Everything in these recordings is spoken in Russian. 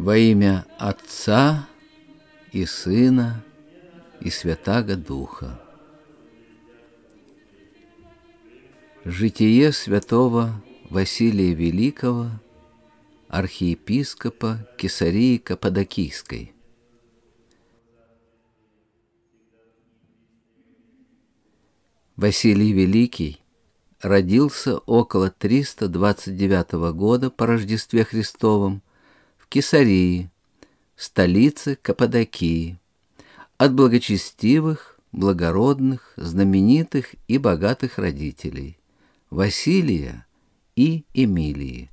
Во имя Отца и Сына и Святаго Духа. Житие святого Василия Великого, архиепископа Кесарии Каппадокийской. Василий Великий родился около 329 года по Рождестве Христовом Кесарии, столице Каппадокии, от благочестивых, благородных, знаменитых и богатых родителей Василия и Эмилии.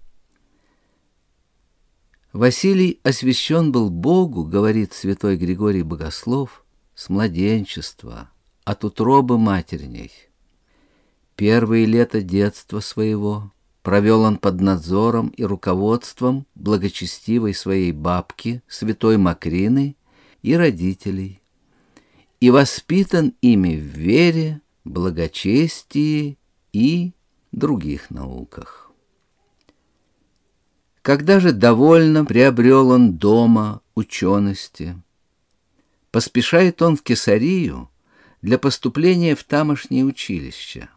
Василий освящен был Богу, говорит святой Григорий Богослов, с младенчества, от утробы матерней. Первые лета детства своего Провел он под надзором и руководством благочестивой своей бабки, святой Макрины и родителей, и воспитан ими в вере, благочестии и других науках. Когда же довольно приобрел он дома учености, поспешает он в Кесарию для поступления в тамошнее училище –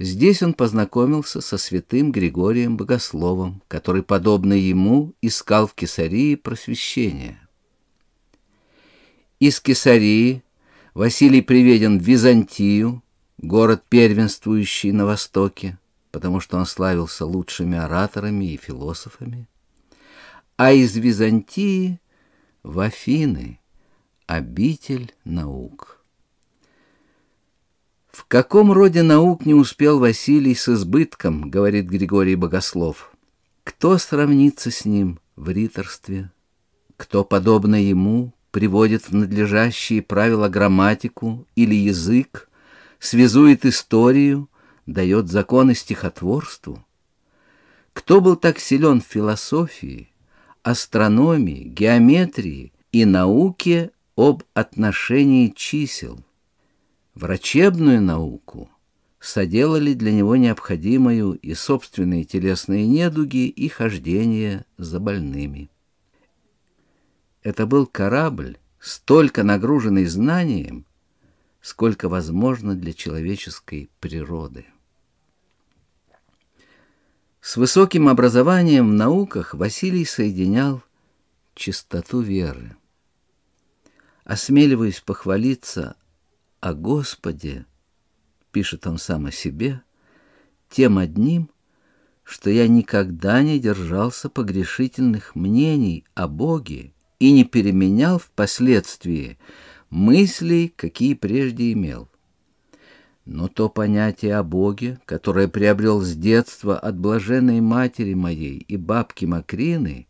Здесь он познакомился со святым Григорием Богословом, который, подобно ему, искал в Кесарии просвещение. Из Кесарии Василий приведен в Византию, город, первенствующий на Востоке, потому что он славился лучшими ораторами и философами, а из Византии в Афины, обитель наук каком роде наук не успел Василий с избытком, говорит Григорий Богослов. Кто сравнится с ним в риторстве? Кто, подобно ему, приводит в надлежащие правила грамматику или язык, связует историю, дает законы стихотворству? Кто был так силен в философии, астрономии, геометрии и науке об отношении чисел? Врачебную науку соделали для него необходимую и собственные телесные недуги, и хождение за больными. Это был корабль, столько нагруженный знанием, сколько возможно для человеческой природы. С высоким образованием в науках Василий соединял чистоту веры. осмеливаясь похвалиться о Господе, пишет он сам о себе, тем одним, что я никогда не держался погрешительных мнений о Боге и не переменял впоследствии мыслей, какие прежде имел. Но то понятие о Боге, которое приобрел с детства от блаженной матери моей и бабки Макрины,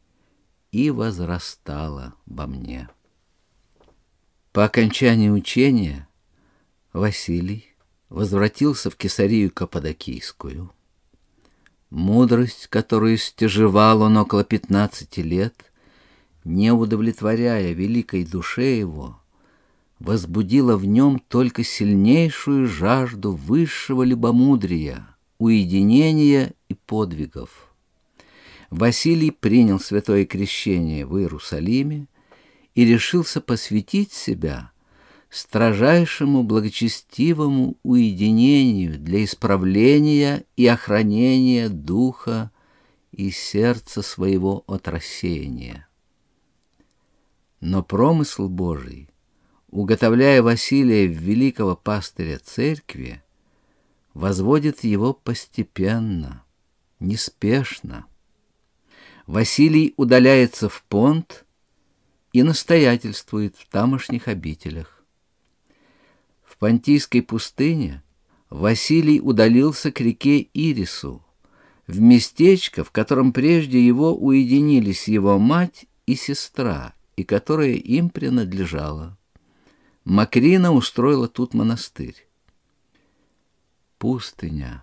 и возрастало во мне. По окончании учения – Василий возвратился в Кесарию Каппадокийскую. Мудрость, которую стяжевал он около пятнадцати лет, не удовлетворяя великой душе его, возбудила в нем только сильнейшую жажду высшего любомудрия, уединения и подвигов. Василий принял святое крещение в Иерусалиме и решился посвятить себя – строжайшему благочестивому уединению для исправления и охранения духа и сердца своего от рассеяния. Но промысл Божий, уготовляя Василия в великого пастыря церкви, возводит его постепенно, неспешно. Василий удаляется в понт и настоятельствует в тамошних обителях. В Пантийской пустыне Василий удалился к реке Ирису, в местечко, в котором прежде его уединились его мать и сестра, и которое им принадлежало. Макрина устроила тут монастырь. Пустыня.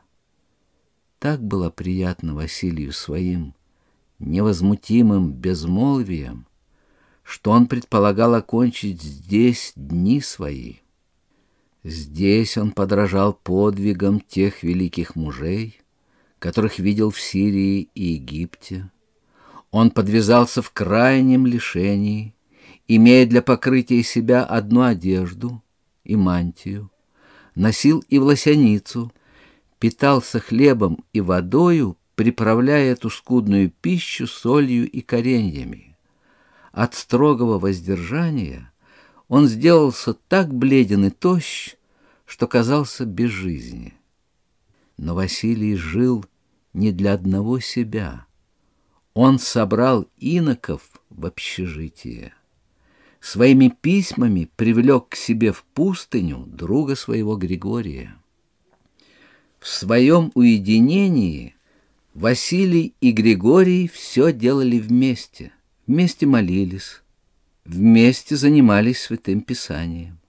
Так было приятно Василию своим невозмутимым безмолвием, что он предполагал окончить здесь дни свои — Здесь он подражал подвигам тех великих мужей, которых видел в Сирии и Египте. Он подвязался в крайнем лишении, имея для покрытия себя одну одежду и мантию, носил и власяницу, питался хлебом и водою, приправляя эту скудную пищу солью и кореньями. От строгого воздержания он сделался так бледен и тощ, что казался без жизни. Но Василий жил не для одного себя. Он собрал иноков в общежитие. Своими письмами привлек к себе в пустыню друга своего Григория. В своем уединении Василий и Григорий все делали вместе. Вместе молились, вместе занимались Святым Писанием.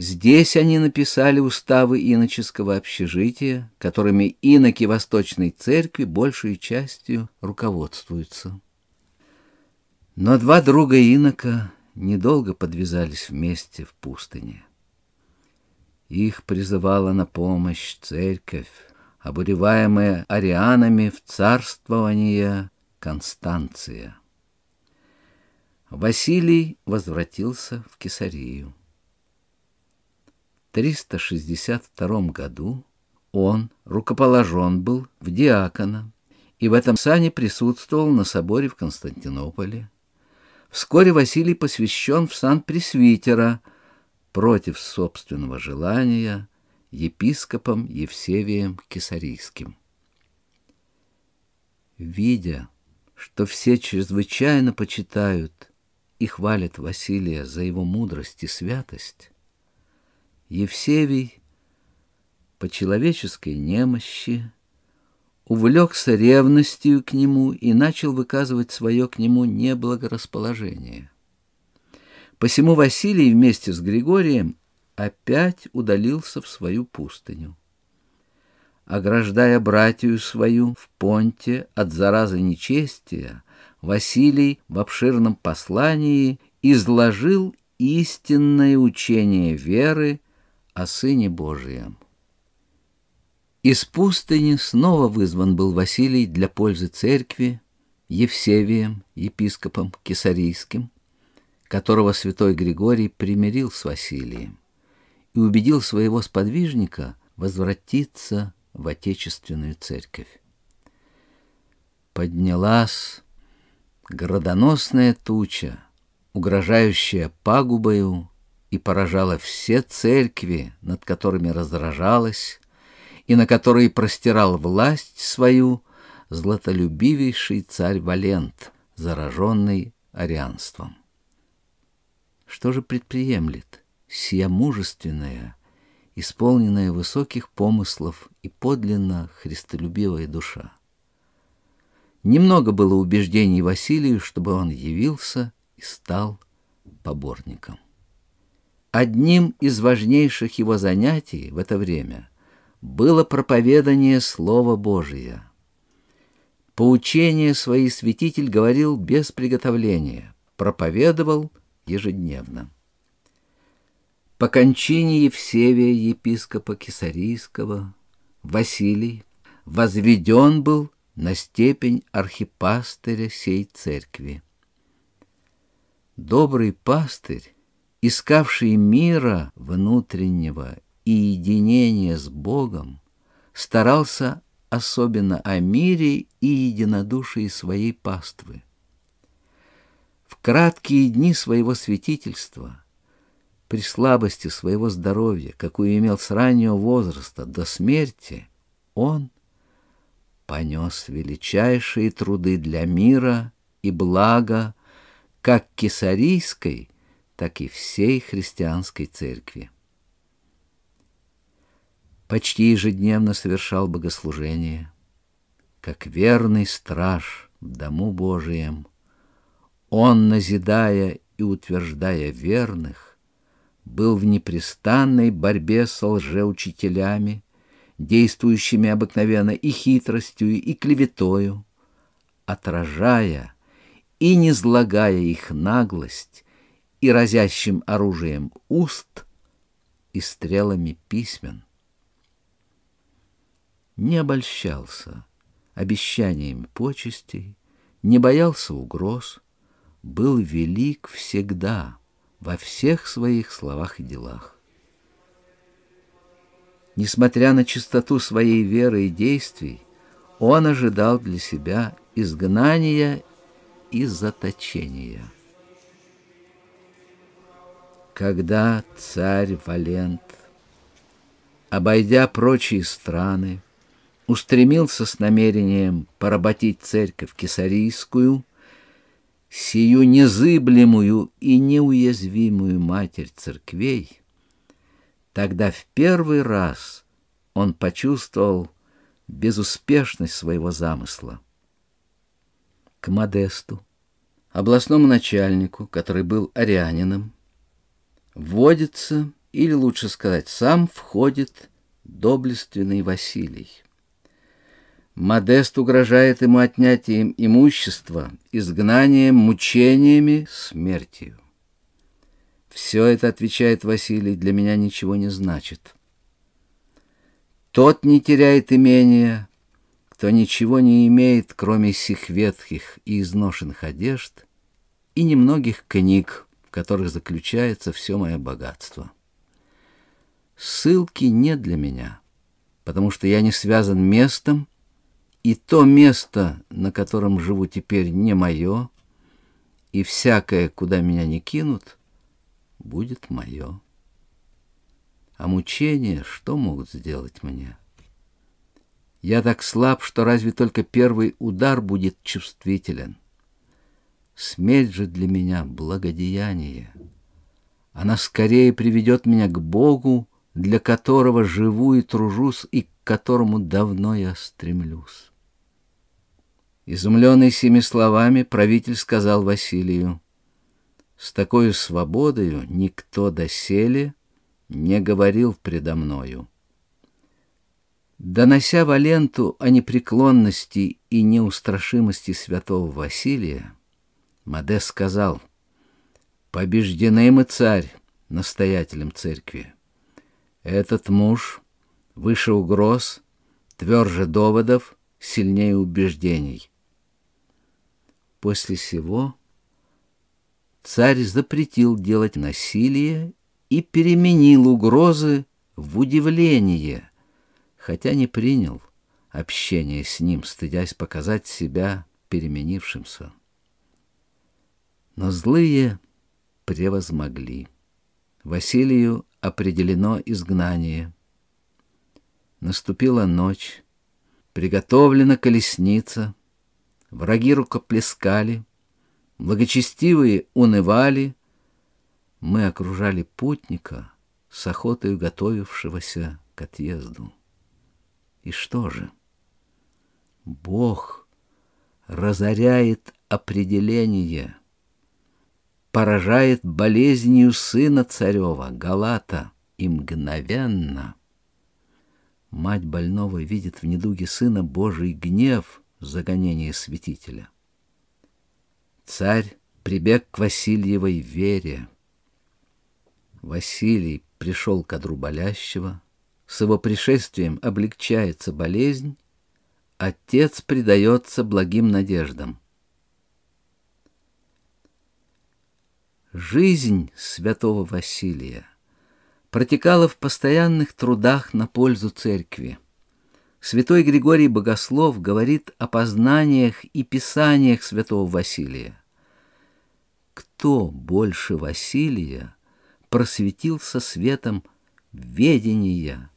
Здесь они написали уставы иноческого общежития, которыми иноки Восточной Церкви большей частью руководствуются. Но два друга инока недолго подвязались вместе в пустыне. Их призывала на помощь церковь, обуреваемая арианами в царствование Констанция. Василий возвратился в Кесарию. 362 году он рукоположен был в диакона и в этом сане присутствовал на соборе в Константинополе. Вскоре Василий посвящен в сан пресвитера против собственного желания епископом Евсевием Кесарийским. Видя, что все чрезвычайно почитают и хвалят Василия за его мудрость и святость, Евсевий по человеческой немощи увлекся ревностью к нему и начал выказывать свое к нему неблагорасположение. Посему Василий вместе с Григорием опять удалился в свою пустыню. Ограждая братью свою в понте от заразы нечестия, Василий в обширном послании изложил истинное учение веры о Сыне Божием. Из пустыни снова вызван был Василий для пользы церкви Евсевием, епископом Кесарийским, которого святой Григорий примирил с Василием и убедил своего сподвижника возвратиться в отечественную церковь. Поднялась градоносная туча, угрожающая пагубою и поражала все церкви, над которыми раздражалась, и на которые простирал власть свою златолюбивейший царь Валент, зараженный арианством. Что же предприемлет сия мужественная, исполненная высоких помыслов и подлинно христолюбивая душа? Немного было убеждений Василию, чтобы он явился и стал поборником. Одним из важнейших его занятий в это время было проповедание Слова Божия. По учению свои святитель говорил без приготовления, проповедовал ежедневно. По кончине Евсевия, епископа Кесарийского, Василий возведен был на степень архипастыря сей церкви. Добрый пастырь искавший мира внутреннего и единения с Богом, старался особенно о мире и единодушии своей паствы. В краткие дни своего святительства, при слабости своего здоровья, какую имел с раннего возраста до смерти, он понес величайшие труды для мира и блага как кесарийской – так и всей христианской церкви. Почти ежедневно совершал богослужение, как верный страж в дому Божием. Он, назидая и утверждая верных, был в непрестанной борьбе с лжеучителями, действующими обыкновенно и хитростью, и клеветою, отражая и низлагая их наглость и разящим оружием уст и стрелами письмен. Не обольщался обещаниями почестей, не боялся угроз, был велик всегда во всех своих словах и делах. Несмотря на чистоту своей веры и действий, он ожидал для себя изгнания и заточения когда царь Валент, обойдя прочие страны, устремился с намерением поработить церковь Кесарийскую, сию незыблемую и неуязвимую матерь церквей, тогда в первый раз он почувствовал безуспешность своего замысла. К Модесту, областному начальнику, который был арианином, вводится, или лучше сказать, сам входит доблественный Василий. Модест угрожает ему отнятием имущества, изгнанием, мучениями, смертью. Все это, отвечает Василий, для меня ничего не значит. Тот не теряет имения, кто ничего не имеет, кроме сих ветхих и изношенных одежд и немногих книг, в которых заключается все мое богатство. Ссылки нет для меня, потому что я не связан местом, и то место, на котором живу теперь, не мое, и всякое, куда меня не кинут, будет мое. А мучения что могут сделать мне? Я так слаб, что разве только первый удар будет чувствителен. Смерть же для меня благодеяние. Она скорее приведет меня к Богу, для которого живу и тружусь, и к которому давно я стремлюсь. Изумленный семи словами, правитель сказал Василию, «С такой свободою никто доселе не говорил предо мною». Донося Валенту о непреклонности и неустрашимости святого Василия, Маде сказал, «Побеждены мы, царь, настоятелем церкви. Этот муж выше угроз, тверже доводов, сильнее убеждений». После сего царь запретил делать насилие и переменил угрозы в удивление, хотя не принял общение с ним, стыдясь показать себя переменившимся. Но злые превозмогли. Василию определено изгнание. Наступила ночь, приготовлена колесница, враги рукоплескали, благочестивые унывали, мы окружали путника с охотой готовившегося к отъезду. И что же? Бог разоряет определение, поражает болезнью сына царева, Галата, и мгновенно. Мать больного видит в недуге сына Божий гнев загонение святителя. Царь прибег к Васильевой вере. Василий пришел к одру болящего, с его пришествием облегчается болезнь, отец предается благим надеждам. Жизнь святого Василия протекала в постоянных трудах на пользу церкви. Святой Григорий Богослов говорит о познаниях и писаниях святого Василия. Кто больше Василия просветился светом ведения,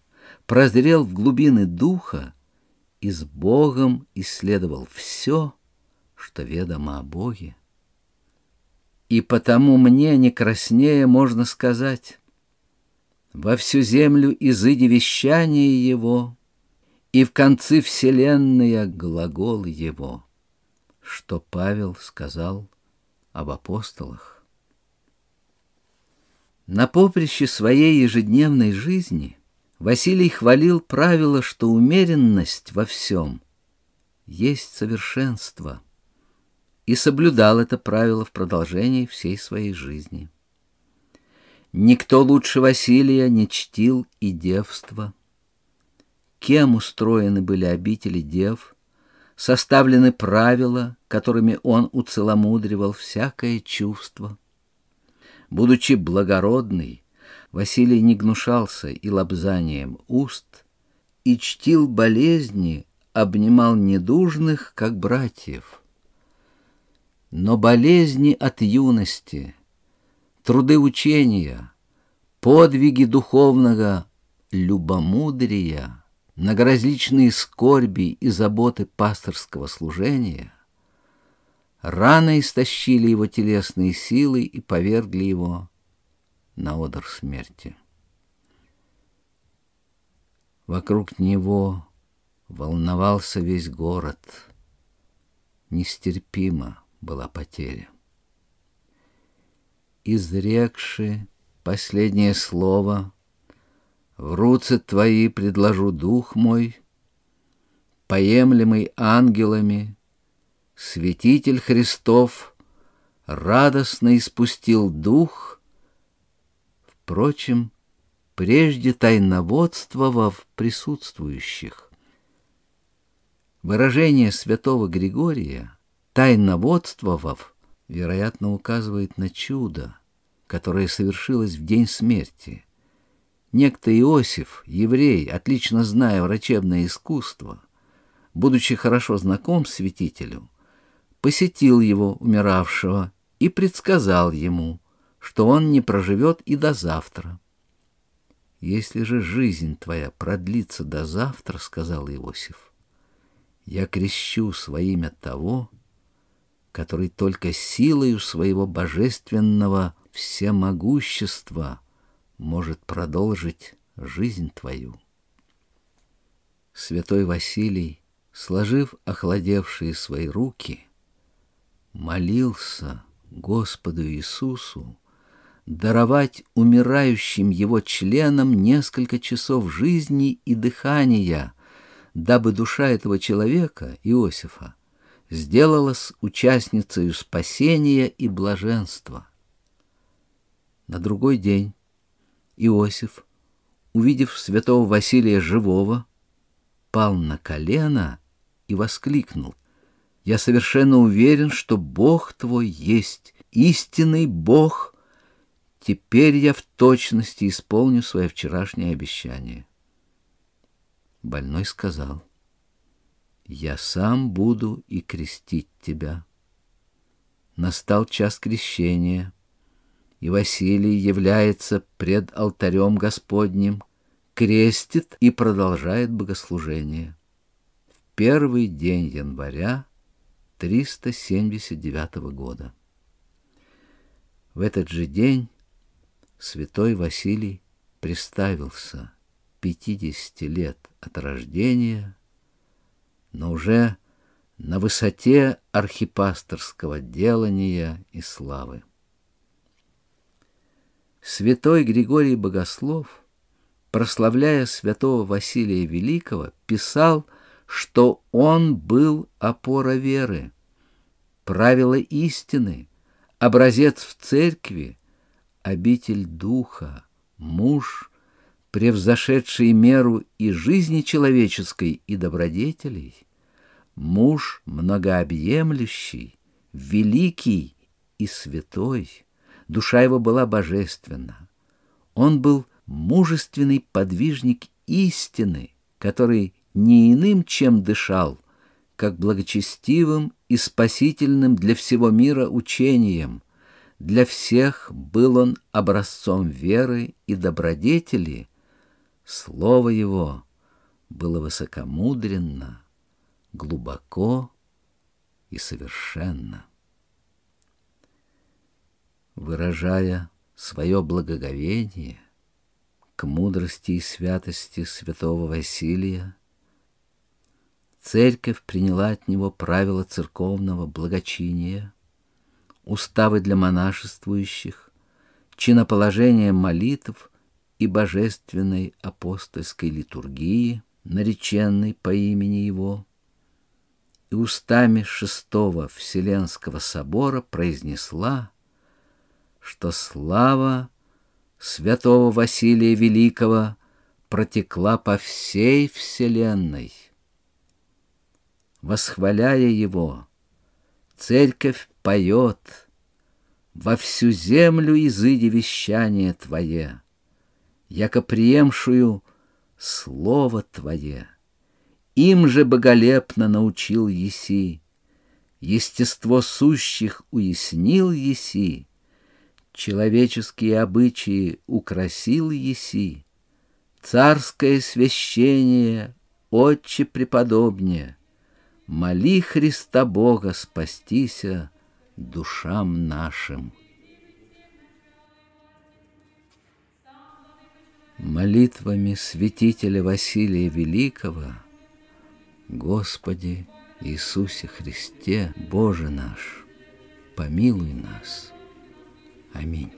прозрел в глубины духа и с Богом исследовал все, что ведомо о Боге? и потому мне не краснее можно сказать. Во всю землю изыди вещание его, и в концы вселенная глагол его, что Павел сказал об апостолах. На поприще своей ежедневной жизни Василий хвалил правило, что умеренность во всем есть совершенство – и соблюдал это правило в продолжении всей своей жизни. Никто лучше Василия не чтил и девства. Кем устроены были обители дев, составлены правила, которыми он уцеломудривал всякое чувство. Будучи благородный, Василий не гнушался и лобзанием уст, и чтил болезни, обнимал недужных, как братьев но болезни от юности, труды учения, подвиги духовного любомудрия, многоразличные скорби и заботы пасторского служения рано истощили его телесные силы и повергли его на одор смерти. Вокруг него волновался весь город. Нестерпимо была потеря. Изрекши последнее слово, в руце твои предложу дух мой, поемлемый ангелами, святитель Христов радостно испустил дух, впрочем, прежде тайноводствовав присутствующих. Выражение святого Григория — тайноводствовав, вероятно, указывает на чудо, которое совершилось в день смерти. Некто Иосиф, еврей, отлично зная врачебное искусство, будучи хорошо знаком с святителем, посетил его, умиравшего, и предсказал ему, что он не проживет и до завтра. «Если же жизнь твоя продлится до завтра, — сказал Иосиф, — я крещу во имя того, — который только силою своего божественного всемогущества может продолжить жизнь твою. Святой Василий, сложив охладевшие свои руки, молился Господу Иисусу даровать умирающим его членам несколько часов жизни и дыхания, дабы душа этого человека, Иосифа, сделалась участницей спасения и блаженства. На другой день Иосиф, увидев святого Василия живого, пал на колено и воскликнул. «Я совершенно уверен, что Бог твой есть, истинный Бог. Теперь я в точности исполню свое вчерашнее обещание». Больной сказал — я сам буду и крестить тебя. Настал час крещения, и Василий является пред алтарем Господним, крестит и продолжает богослужение. В первый день января 379 года. В этот же день святой Василий приставился 50 лет от рождения но уже на высоте архипасторского делания и славы. Святой Григорий Богослов, прославляя святого Василия Великого, писал, что он был опора веры, правило истины, образец в церкви, обитель духа, муж превзошедший меру и жизни человеческой, и добродетелей, муж многообъемлющий, великий и святой, душа его была божественна. Он был мужественный подвижник истины, который не иным, чем дышал, как благочестивым и спасительным для всего мира учением. Для всех был он образцом веры и добродетели, Слово его было высокомудренно, глубоко и совершенно. Выражая свое благоговение к мудрости и святости святого Василия, церковь приняла от него правила церковного благочиния, уставы для монашествующих, чиноположение молитв и божественной апостольской литургии, нареченной по имени Его, и устами шестого Вселенского собора произнесла, что слава святого Василия Великого протекла по всей Вселенной. Восхваляя его, церковь поет, во всю землю изыди вещание Твое яко приемшую слово Твое. Им же боголепно научил Еси, естество сущих уяснил Еси, человеческие обычаи украсил Еси, царское священие, отче преподобнее, моли Христа Бога спастися душам нашим. молитвами святителя Василия Великого, Господи Иисусе Христе, Боже наш, помилуй нас. Аминь.